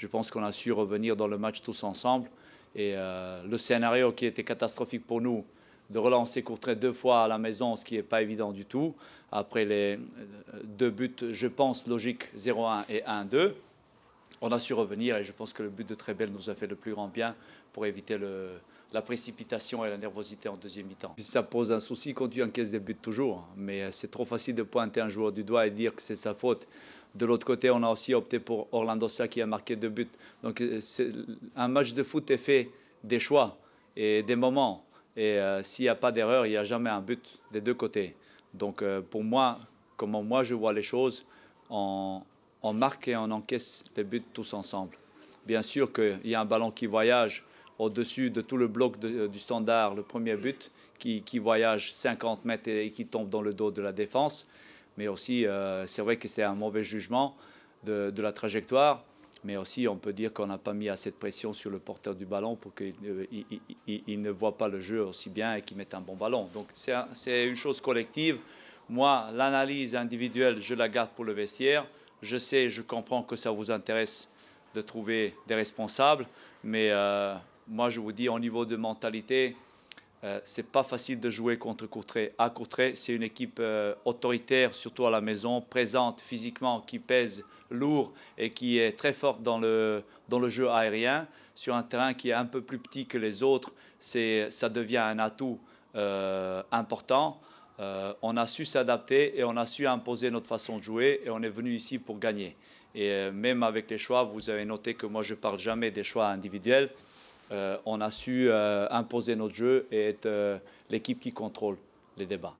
Je pense qu'on a su revenir dans le match tous ensemble. Et euh, le scénario qui était catastrophique pour nous, de relancer Courtrai deux fois à la maison, ce qui n'est pas évident du tout, après les euh, deux buts, je pense, logique 0-1 et 1-2, on a su revenir et je pense que le but de Trebel nous a fait le plus grand bien pour éviter le, la précipitation et la nervosité en deuxième mi-temps. Ça pose un souci quand tu encaisses des buts toujours, mais euh, c'est trop facile de pointer un joueur du doigt et dire que c'est sa faute. De l'autre côté, on a aussi opté pour Orlando Sa qui a marqué deux buts. Donc euh, un match de foot est fait des choix et des moments. Et euh, s'il n'y a pas d'erreur, il n'y a jamais un but des deux côtés. Donc pour moi, comment moi je vois les choses, on, on marque et on encaisse les buts tous ensemble. Bien sûr qu'il y a un ballon qui voyage, au-dessus de tout le bloc euh, du standard, le premier but, qui, qui, voyage 50 mètres et, qui tombe dans le dos de la défense. Mais aussi, euh, c'est vrai que c'était un mauvais jugement de, la trajectoire. Mais aussi, on peut dire qu'on n'a pas mis assez de pression sur le porteur du ballon pour qu'il euh, il, ne voit pas le jeu aussi bien et qu'il mette un bon ballon. Donc, c'est une chose collective. Moi, l'analyse individuelle, je la garde pour le vestiaire. Je sais, je comprends que ça vous intéresse de trouver des responsables, mais moi, je vous dis, au niveau de mentalité, euh, ce n'est pas facile de jouer contre Courtrai. À Courtrai, c'est une équipe euh, autoritaire, surtout à la maison, présente physiquement, qui pèse lourd et qui est très forte dans le, dans le jeu aérien. Sur un terrain qui est un peu plus petit que les autres, ça devient un atout euh, important. on a su s'adapter et on a su imposer notre façon de jouer et on est venu ici pour gagner. Et même avec les choix, vous avez noté que moi je ne parle jamais des choix individuels. Euh, on a su euh, imposer notre jeu et être euh, l'équipe qui contrôle les débats.